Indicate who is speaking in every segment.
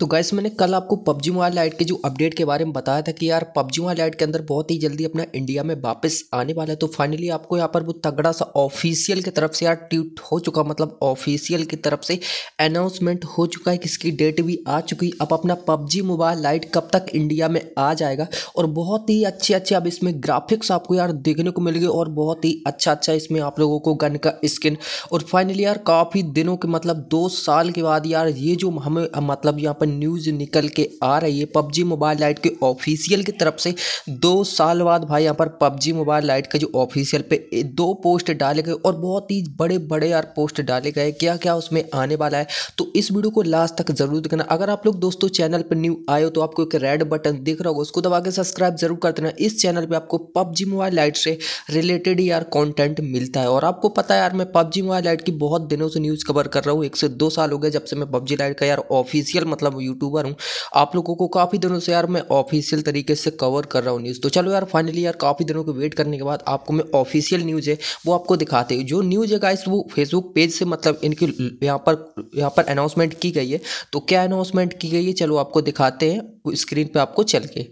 Speaker 1: तो गैस मैंने कल आपको पबजी मोबाइल लाइट के जो अपडेट के बारे में बताया था कि यार पबजी मोबाइल लाइट के अंदर बहुत ही जल्दी अपना इंडिया में वापस आने वाला है तो फाइनली आपको यहाँ पर वो तगड़ा सा ऑफिशियल की तरफ से यार ट्वीट हो चुका मतलब ऑफिशियल की तरफ से अनाउंसमेंट हो चुका है कि इसकी डेट भी आ चुकी अब अपना पबजी मोबाइल लाइट कब तक इंडिया में आ जाएगा और बहुत ही अच्छे अच्छे अब इसमें ग्राफिक्स आपको यार देखने को मिल गए और बहुत ही अच्छा अच्छा इसमें आप लोगों को गन का स्किन और फाइनली यार काफ़ी दिनों के मतलब दो साल के बाद यार ये जो हमें मतलब यहाँ पर न्यूज़ निकल के आ रही है पबजी मोबाइल लाइट के ऑफिशियल की तरफ से दो साल बाद भाई यहाँ पर पबजी मोबाइल लाइट का जो ऑफिशियल पे दो पोस्ट डाले गए और बहुत ही बड़े बड़े यार पोस्ट डाले गए क्या क्या उसमें आने वाला है तो इस वीडियो को लास्ट तक जरूर देखना अगर आप लोग दोस्तों चैनल पर न्यू आए हो तो आपको एक रेड बटन दिख रहा होगा उसको दबा के सब्सक्राइब जरूर कर देना इस चैनल पर आपको पबजी मोबाइल लाइट से रिलेटेड यार कॉन्टेंट मिलता है और आपको पता है यार मैं पबजी मोबाइल लाइट की बहुत दिनों से न्यूज़ कवर कर रहा हूँ एक से दो साल हो गए जब से मैं पबजी लाइट का यार ऑफिशियल मतलब हूँ यूट्यूबर हूँ आप लोगों को काफ़ी दिनों से यार मैं ऑफिशियल तरीके से कवर कर रहा हूँ न्यूज़ तो चलो यार फाइनली यार काफ़ी दिनों के वेट करने के बाद आपको मैं ऑफिशियल न्यूज़ है वो आपको दिखाते हैं जो न्यूज़ है गाइस वो फेसबुक पेज से मतलब इनकी यहाँ पर यहाँ पर अनाउंसमेंट की गई है तो क्या अनाउंसमेंट की गई है चलो आपको दिखाते हैं स्क्रीन पर आपको चल के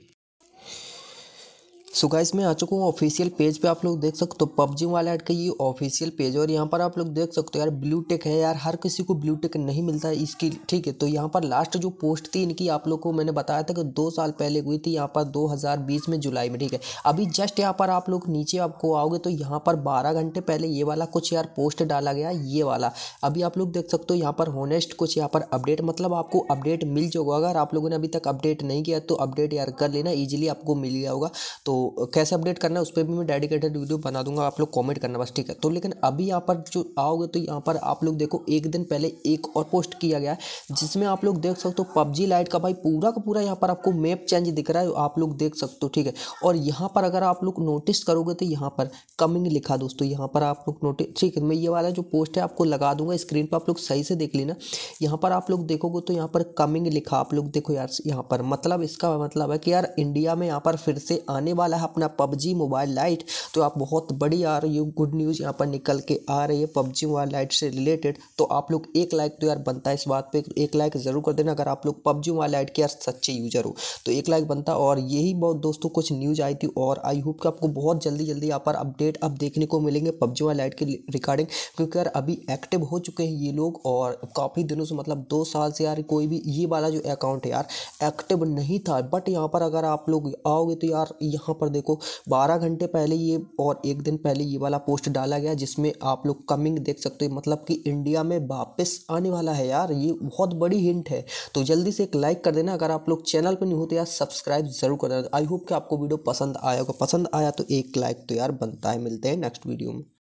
Speaker 1: सो so गाइस मैं आ चुका हूँ ऑफिशियल पेज पे आप लोग देख सकते हो पबजी वाला ऐड का ये ऑफिशियल पेज और यहाँ पर आप लोग देख सकते हो यार ब्लू टेक है यार हर किसी को ब्लू टेक नहीं मिलता है इसकी ठीक है तो यहाँ पर लास्ट जो पोस्ट थी इनकी आप लोग को मैंने बताया था कि दो साल पहले हुई थी यहाँ पर दो में जुलाई में ठीक है अभी जस्ट यहाँ पर आप लोग नीचे आपको आओगे तो यहाँ पर बारह घंटे पहले ये वाला कुछ यार पोस्ट डाला गया ये वाला अभी आप लोग देख सकते हो यहाँ पर होनेस्ट कुछ यहाँ पर अपडेट मतलब आपको अपडेट मिल जाएगा अगर आप लोगों ने अभी तक अपडेट नहीं किया तो अपडेट यार कर लेना ईजिली आपको मिल गया होगा तो कैसे अपडेट करना है उस पर भी मैं डेडिकेटेड वीडियो बना दूंगा आप लोग कमेंट करना बस ठीक है तो लेकिन अभी यहाँ पर जो आओगे तो यहाँ पर आप लोग देखो एक दिन पहले एक और पोस्ट किया गया है जिसमें आप लोग देख सकते हो पबजी लाइट का भाई पूरा का पूरा यहाँ पर आपको मैप चेंज दिख रहा है आप लोग देख सकते हो ठीक है और यहाँ पर अगर आप लोग नोटिस करोगे तो यहाँ पर कमिंग लिखा दोस्तों यहाँ पर आप लोग नोटिस ठीक है मैं ये वाला जो पोस्ट है आपको लगा दूंगा स्क्रीन पर आप लोग सही से देख लेना यहाँ पर आप लोग देखोगे तो यहाँ पर कमिंग लिखा आप लोग देखो यार यहाँ पर मतलब इसका मतलब है कि यार इंडिया में यहाँ पर फिर से आने वाले वाला है अपना पबजी मोबाइल लाइट तो आप बहुत बड़ी आ रही हो गुड न्यूज़ यहाँ पर निकल के आ रही है पबजी मोबाइल लाइट से रिलेटेड तो आप लोग एक लाइक तो यार बनता है इस बात पर एक लाइक ज़रूर कर देना अगर आप लोग पबजी मोबाइल लाइट के यार सच्चे यूज़र हो तो एक लाइक बनता और यही बहुत दोस्तों कुछ न्यूज़ आई थी और आई होप कि आपको बहुत जल्दी जल्दी यहाँ पर अपडेट अब देखने को मिलेंगे पबजी मोबाइल लाइट के रिकॉर्डिंग क्योंकि यार अभी एक्टिव हो चुके हैं ये लोग और काफ़ी दिनों से मतलब दो साल से यार कोई भी ये वाला जो अकाउंट है यार एक्टिव नहीं था बट यहाँ पर अगर आप लोग आओगे तो यार यहाँ पर देखो बारह घंटे पहले ये और एक दिन पहले ये वाला पोस्ट डाला गया जिसमें आप लोग कमिंग देख सकते हो मतलब कि इंडिया में वापस आने वाला है यार ये बहुत बड़ी हिंट है तो जल्दी से एक लाइक कर देना अगर आप लोग चैनल पर नहीं होते यार सब्सक्राइब जरूर कर देना आई होप कि आपको वीडियो पसंद आया होगा पसंद आया तो एक लाइक तो यार बनता है मिलते हैं नेक्स्ट वीडियो में